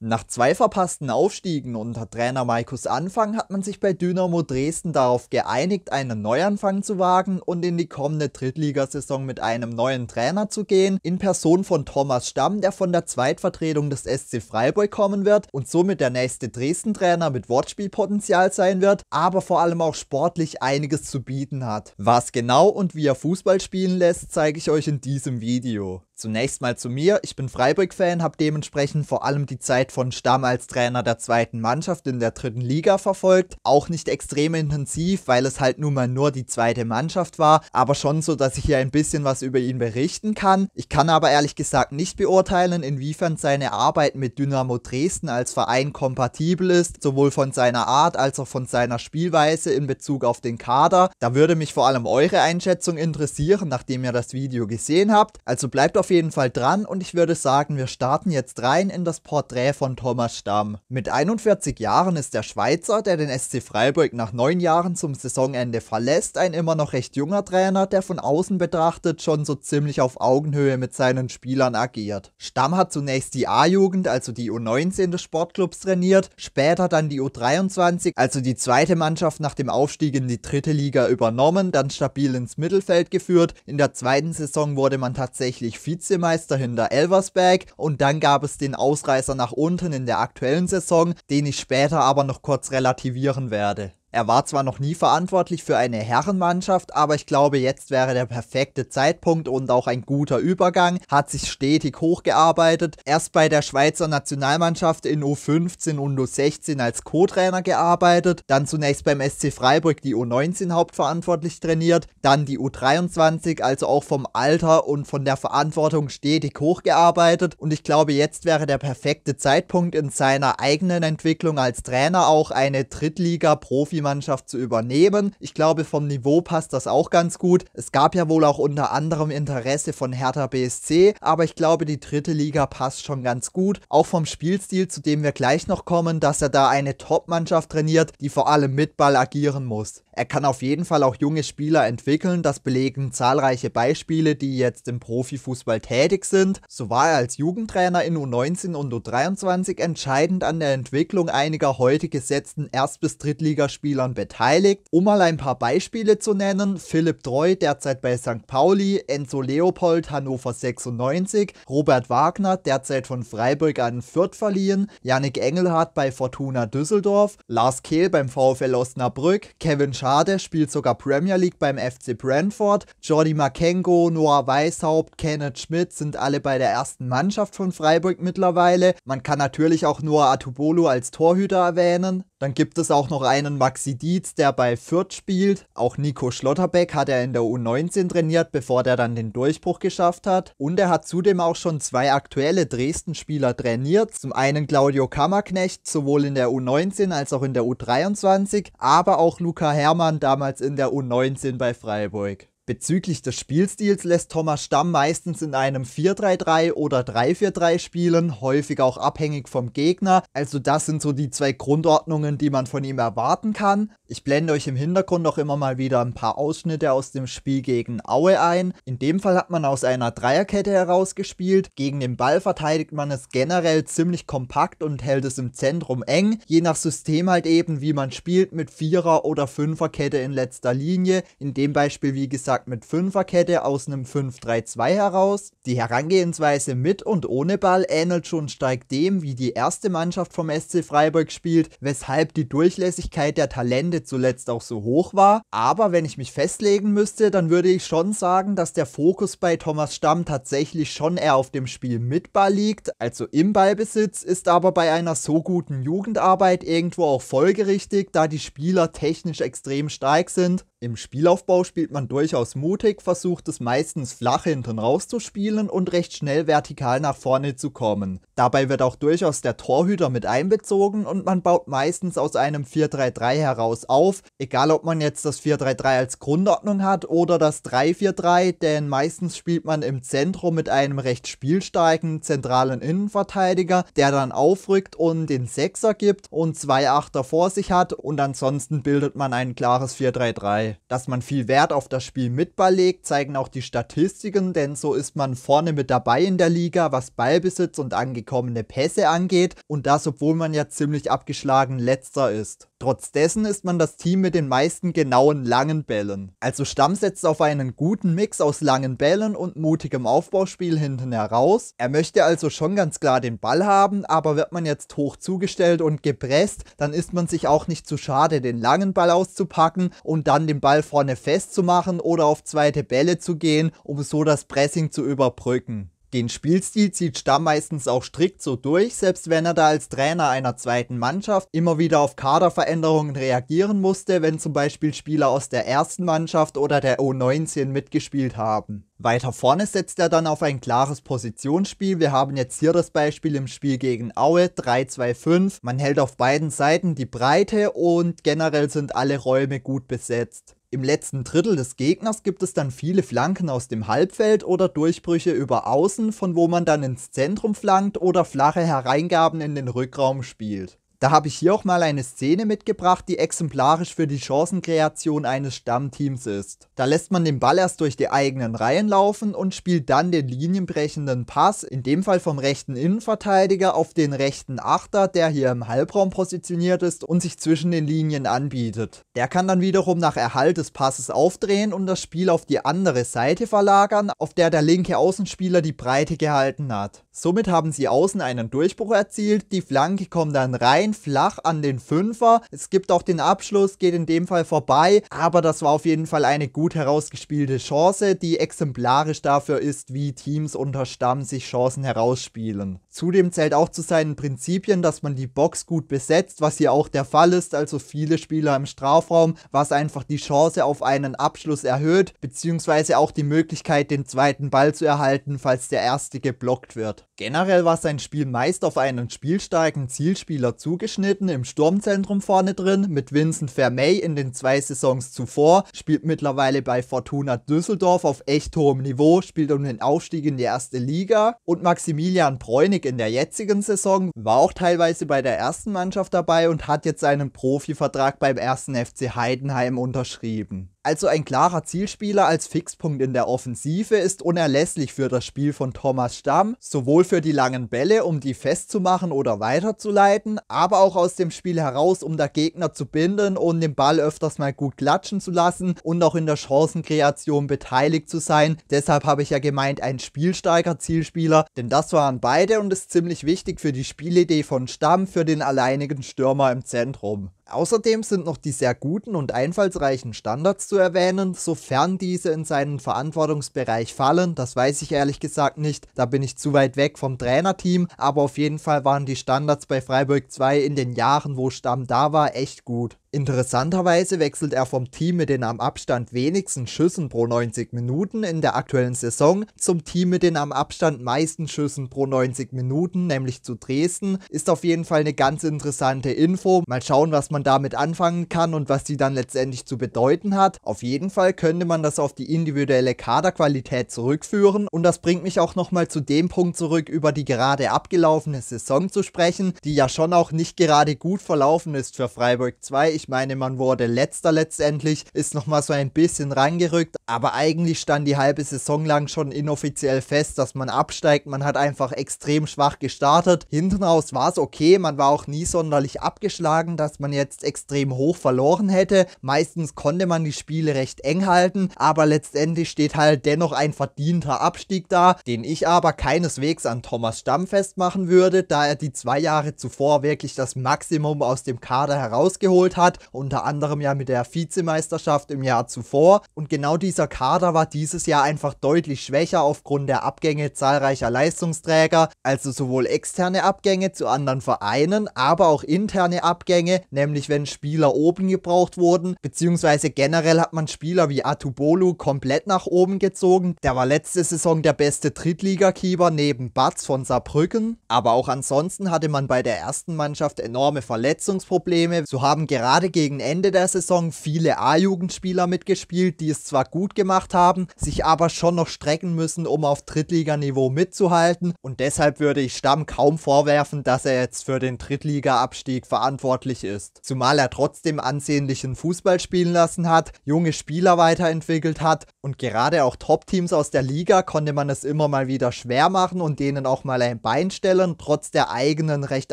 Nach zwei verpassten Aufstiegen unter Trainer Markus Anfang hat man sich bei Dynamo Dresden darauf geeinigt, einen Neuanfang zu wagen und in die kommende Drittligasaison mit einem neuen Trainer zu gehen, in Person von Thomas Stamm, der von der Zweitvertretung des SC Freiburg kommen wird und somit der nächste Dresden-Trainer mit Wortspielpotenzial sein wird, aber vor allem auch sportlich einiges zu bieten hat. Was genau und wie er Fußball spielen lässt, zeige ich euch in diesem Video. Zunächst mal zu mir. Ich bin Freiburg-Fan, habe dementsprechend vor allem die Zeit von Stamm als Trainer der zweiten Mannschaft in der dritten Liga verfolgt. Auch nicht extrem intensiv, weil es halt nun mal nur die zweite Mannschaft war, aber schon so, dass ich hier ein bisschen was über ihn berichten kann. Ich kann aber ehrlich gesagt nicht beurteilen, inwiefern seine Arbeit mit Dynamo Dresden als Verein kompatibel ist, sowohl von seiner Art als auch von seiner Spielweise in Bezug auf den Kader. Da würde mich vor allem eure Einschätzung interessieren, nachdem ihr das Video gesehen habt. Also bleibt auf auf jeden Fall dran und ich würde sagen, wir starten jetzt rein in das Porträt von Thomas Stamm. Mit 41 Jahren ist der Schweizer, der den SC Freiburg nach neun Jahren zum Saisonende verlässt, ein immer noch recht junger Trainer, der von außen betrachtet schon so ziemlich auf Augenhöhe mit seinen Spielern agiert. Stamm hat zunächst die A-Jugend, also die U19 des Sportclubs trainiert, später dann die U23, also die zweite Mannschaft nach dem Aufstieg in die dritte Liga übernommen, dann stabil ins Mittelfeld geführt. In der zweiten Saison wurde man tatsächlich Vize Vizemeister hinter Elversberg und dann gab es den Ausreißer nach unten in der aktuellen Saison, den ich später aber noch kurz relativieren werde. Er war zwar noch nie verantwortlich für eine Herrenmannschaft, aber ich glaube, jetzt wäre der perfekte Zeitpunkt und auch ein guter Übergang, hat sich stetig hochgearbeitet, erst bei der Schweizer Nationalmannschaft in U15 und U16 als Co-Trainer gearbeitet, dann zunächst beim SC Freiburg die U19 hauptverantwortlich trainiert, dann die U23, also auch vom Alter und von der Verantwortung stetig hochgearbeitet und ich glaube, jetzt wäre der perfekte Zeitpunkt in seiner eigenen Entwicklung als Trainer auch eine Drittliga-Profi Profimannschaft zu übernehmen. Ich glaube, vom Niveau passt das auch ganz gut. Es gab ja wohl auch unter anderem Interesse von Hertha BSC, aber ich glaube, die dritte Liga passt schon ganz gut. Auch vom Spielstil, zu dem wir gleich noch kommen, dass er da eine Top-Mannschaft trainiert, die vor allem mit Ball agieren muss. Er kann auf jeden Fall auch junge Spieler entwickeln, das belegen zahlreiche Beispiele, die jetzt im Profifußball tätig sind. So war er als Jugendtrainer in U19 und U23 entscheidend an der Entwicklung einiger heute gesetzten Erst- bis Drittligaspieler Spielern beteiligt. Um mal ein paar Beispiele zu nennen, Philipp Treu derzeit bei St. Pauli, Enzo Leopold Hannover 96, Robert Wagner derzeit von Freiburg an Fürth verliehen, Yannick Engelhardt bei Fortuna Düsseldorf, Lars Kehl beim VfL Osnabrück, Kevin Schade spielt sogar Premier League beim FC Brentford, Jordi Makengo, Noah Weishaupt, Kenneth Schmidt sind alle bei der ersten Mannschaft von Freiburg mittlerweile. Man kann natürlich auch Noah Atubolo als Torhüter erwähnen. Dann gibt es auch noch einen Maxi Dietz, der bei Fürth spielt. Auch Nico Schlotterbeck hat er in der U19 trainiert, bevor der dann den Durchbruch geschafft hat. Und er hat zudem auch schon zwei aktuelle Dresden-Spieler trainiert. Zum einen Claudio Kammerknecht, sowohl in der U19 als auch in der U23, aber auch Luca Hermann, damals in der U19 bei Freiburg. Bezüglich des Spielstils lässt Thomas Stamm meistens in einem 4-3-3 oder 3-4-3 spielen, häufig auch abhängig vom Gegner. Also das sind so die zwei Grundordnungen, die man von ihm erwarten kann. Ich blende euch im Hintergrund auch immer mal wieder ein paar Ausschnitte aus dem Spiel gegen Aue ein. In dem Fall hat man aus einer Dreierkette herausgespielt. Gegen den Ball verteidigt man es generell ziemlich kompakt und hält es im Zentrum eng. Je nach System halt eben, wie man spielt mit Vierer- oder Fünferkette in letzter Linie. In dem Beispiel, wie gesagt, gesagt, mit Fünferkette aus einem 5-3-2 heraus. Die Herangehensweise mit und ohne Ball ähnelt schon stark dem, wie die erste Mannschaft vom SC Freiburg spielt, weshalb die Durchlässigkeit der Talente zuletzt auch so hoch war. Aber wenn ich mich festlegen müsste, dann würde ich schon sagen, dass der Fokus bei Thomas Stamm tatsächlich schon eher auf dem Spiel mit Ball liegt, also im Ballbesitz, ist aber bei einer so guten Jugendarbeit irgendwo auch folgerichtig, da die Spieler technisch extrem stark sind im Spielaufbau spielt man durchaus mutig, versucht es meistens flach hinten rauszuspielen und recht schnell vertikal nach vorne zu kommen. Dabei wird auch durchaus der Torhüter mit einbezogen und man baut meistens aus einem 4-3-3 heraus auf, egal ob man jetzt das 4-3-3 als Grundordnung hat oder das 3-4-3, denn meistens spielt man im Zentrum mit einem recht spielstarken zentralen Innenverteidiger, der dann aufrückt und den Sechser gibt und zwei Achter vor sich hat und ansonsten bildet man ein klares 4-3-3. Dass man viel Wert auf das Spiel mit Ball legt, zeigen auch die Statistiken, denn so ist man vorne mit dabei in der Liga, was Ballbesitz und angekommene Pässe angeht und das, obwohl man ja ziemlich abgeschlagen letzter ist. Trotz dessen ist man das Team mit den meisten genauen langen Bällen. Also Stamm setzt auf einen guten Mix aus langen Bällen und mutigem Aufbauspiel hinten heraus. Er möchte also schon ganz klar den Ball haben, aber wird man jetzt hoch zugestellt und gepresst, dann ist man sich auch nicht zu schade, den langen Ball auszupacken und dann den Ball vorne festzumachen oder auf zweite Bälle zu gehen, um so das Pressing zu überbrücken. Den Spielstil zieht Stamm meistens auch strikt so durch, selbst wenn er da als Trainer einer zweiten Mannschaft immer wieder auf Kaderveränderungen reagieren musste, wenn zum Beispiel Spieler aus der ersten Mannschaft oder der o 19 mitgespielt haben. Weiter vorne setzt er dann auf ein klares Positionsspiel. Wir haben jetzt hier das Beispiel im Spiel gegen Aue 3-2-5. Man hält auf beiden Seiten die Breite und generell sind alle Räume gut besetzt. Im letzten Drittel des Gegners gibt es dann viele Flanken aus dem Halbfeld oder Durchbrüche über Außen, von wo man dann ins Zentrum flankt oder flache Hereingaben in den Rückraum spielt da habe ich hier auch mal eine Szene mitgebracht, die exemplarisch für die Chancenkreation eines Stammteams ist. Da lässt man den Ball erst durch die eigenen Reihen laufen und spielt dann den linienbrechenden Pass, in dem Fall vom rechten Innenverteidiger auf den rechten Achter, der hier im Halbraum positioniert ist und sich zwischen den Linien anbietet. Der kann dann wiederum nach Erhalt des Passes aufdrehen und das Spiel auf die andere Seite verlagern, auf der der linke Außenspieler die Breite gehalten hat. Somit haben sie außen einen Durchbruch erzielt, die Flanke kommt dann rein rein flach an den Fünfer. Es gibt auch den Abschluss, geht in dem Fall vorbei, aber das war auf jeden Fall eine gut herausgespielte Chance, die exemplarisch dafür ist, wie Teams unter Stamm sich Chancen herausspielen. Zudem zählt auch zu seinen Prinzipien, dass man die Box gut besetzt, was hier auch der Fall ist, also viele Spieler im Strafraum, was einfach die Chance auf einen Abschluss erhöht, beziehungsweise auch die Möglichkeit, den zweiten Ball zu erhalten, falls der erste geblockt wird. Generell war sein Spiel meist auf einen spielstarken Zielspieler zugeschnitten, im Sturmzentrum vorne drin, mit Vincent Vermey in den zwei Saisons zuvor, spielt mittlerweile bei Fortuna Düsseldorf auf echt hohem Niveau, spielt um den Aufstieg in die erste Liga und Maximilian Bräunig in der jetzigen Saison, war auch teilweise bei der ersten Mannschaft dabei und hat jetzt einen Profivertrag beim ersten FC Heidenheim unterschrieben. Also ein klarer Zielspieler als Fixpunkt in der Offensive ist unerlässlich für das Spiel von Thomas Stamm, sowohl für die langen Bälle, um die festzumachen oder weiterzuleiten, aber auch aus dem Spiel heraus, um der Gegner zu binden und den Ball öfters mal gut klatschen zu lassen und auch in der Chancenkreation beteiligt zu sein. Deshalb habe ich ja gemeint, ein spielstarker Zielspieler, denn das waren beide und ist ziemlich wichtig für die Spielidee von Stamm für den alleinigen Stürmer im Zentrum. Außerdem sind noch die sehr guten und einfallsreichen Standards zu erwähnen, sofern diese in seinen Verantwortungsbereich fallen. Das weiß ich ehrlich gesagt nicht, da bin ich zu weit weg vom Trainerteam, aber auf jeden Fall waren die Standards bei Freiburg 2 in den Jahren, wo Stamm da war, echt gut. Interessanterweise wechselt er vom Team mit den am Abstand wenigsten Schüssen pro 90 Minuten in der aktuellen Saison zum Team mit den am Abstand meisten Schüssen pro 90 Minuten, nämlich zu Dresden. Ist auf jeden Fall eine ganz interessante Info. Mal schauen, was man damit anfangen kann und was die dann letztendlich zu bedeuten hat. Auf jeden Fall könnte man das auf die individuelle Kaderqualität zurückführen und das bringt mich auch nochmal zu dem Punkt zurück, über die gerade abgelaufene Saison zu sprechen, die ja schon auch nicht gerade gut verlaufen ist für Freiburg 2. Ich meine, man wurde letzter letztendlich, ist nochmal so ein bisschen rangerückt, aber eigentlich stand die halbe Saison lang schon inoffiziell fest, dass man absteigt. Man hat einfach extrem schwach gestartet. Hinten raus war es okay, man war auch nie sonderlich abgeschlagen, dass man jetzt extrem hoch verloren hätte. Meistens konnte man die Spiele recht eng halten, aber letztendlich steht halt dennoch ein verdienter Abstieg da, den ich aber keineswegs an Thomas Stamm festmachen würde, da er die zwei Jahre zuvor wirklich das Maximum aus dem Kader herausgeholt hat hat, unter anderem ja mit der Vizemeisterschaft im Jahr zuvor. Und genau dieser Kader war dieses Jahr einfach deutlich schwächer aufgrund der Abgänge zahlreicher Leistungsträger, also sowohl externe Abgänge zu anderen Vereinen, aber auch interne Abgänge, nämlich wenn Spieler oben gebraucht wurden, beziehungsweise generell hat man Spieler wie Atubolu komplett nach oben gezogen. Der war letzte Saison der beste Drittligakeeper neben Batz von Saarbrücken, aber auch ansonsten hatte man bei der ersten Mannschaft enorme Verletzungsprobleme. So haben gerade gerade gegen Ende der Saison viele A-Jugendspieler mitgespielt, die es zwar gut gemacht haben, sich aber schon noch strecken müssen, um auf Drittliganiveau mitzuhalten. Und deshalb würde ich Stamm kaum vorwerfen, dass er jetzt für den Drittliga-Abstieg verantwortlich ist. Zumal er trotzdem ansehnlichen Fußball spielen lassen hat, junge Spieler weiterentwickelt hat und gerade auch Top-Teams aus der Liga konnte man es immer mal wieder schwer machen und denen auch mal ein Bein stellen, trotz der eigenen recht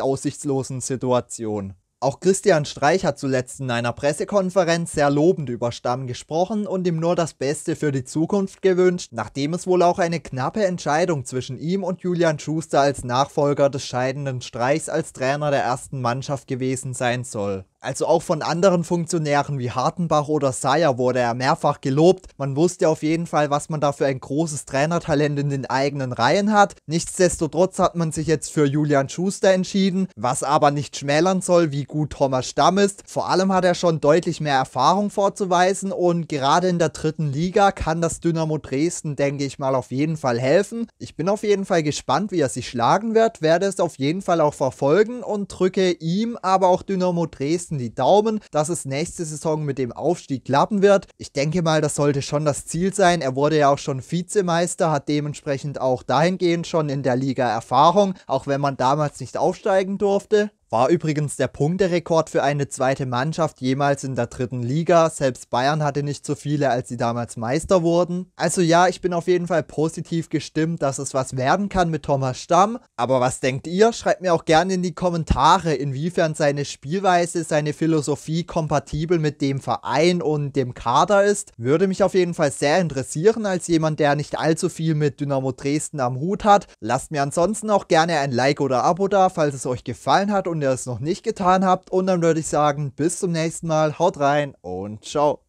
aussichtslosen Situation. Auch Christian Streich hat zuletzt in einer Pressekonferenz sehr lobend über Stamm gesprochen und ihm nur das Beste für die Zukunft gewünscht, nachdem es wohl auch eine knappe Entscheidung zwischen ihm und Julian Schuster als Nachfolger des scheidenden Streichs als Trainer der ersten Mannschaft gewesen sein soll also auch von anderen Funktionären wie Hartenbach oder Sayer wurde er mehrfach gelobt. Man wusste auf jeden Fall, was man da für ein großes Trainertalent in den eigenen Reihen hat. Nichtsdestotrotz hat man sich jetzt für Julian Schuster entschieden, was aber nicht schmälern soll, wie gut Thomas Stamm ist. Vor allem hat er schon deutlich mehr Erfahrung vorzuweisen und gerade in der dritten Liga kann das Dynamo Dresden, denke ich mal, auf jeden Fall helfen. Ich bin auf jeden Fall gespannt, wie er sich schlagen wird, werde es auf jeden Fall auch verfolgen und drücke ihm, aber auch Dynamo Dresden fisten die Daumen, dass es nächste Saison mit dem Aufstieg klappen wird. Ich denke mal, das sollte schon das Ziel sein. Er wurde ja auch schon Vizemeister, hat dementsprechend auch dahingehend schon in der Liga Erfahrung, auch wenn man damals nicht aufsteigen durfte. War übrigens der Punkterekord für eine zweite Mannschaft jemals in der dritten Liga. Selbst Bayern hatte nicht so viele, als sie damals Meister wurden. Also ja, ich bin auf jeden Fall positiv gestimmt, dass es was werden kann mit Thomas Stamm. Aber was denkt ihr? Schreibt mir auch gerne in die Kommentare, inwiefern seine Spielweise, seine Philosophie kompatibel mit dem Verein und dem Kader ist. Würde mich auf jeden Fall sehr interessieren, als jemand, der nicht allzu viel mit Dynamo Dresden am Hut hat. Lasst mir ansonsten auch gerne ein Like oder Abo da, falls es euch gefallen hat und und ihr es noch nicht getan habt. Und dann würde ich sagen, bis zum nächsten Mal. Haut rein und ciao.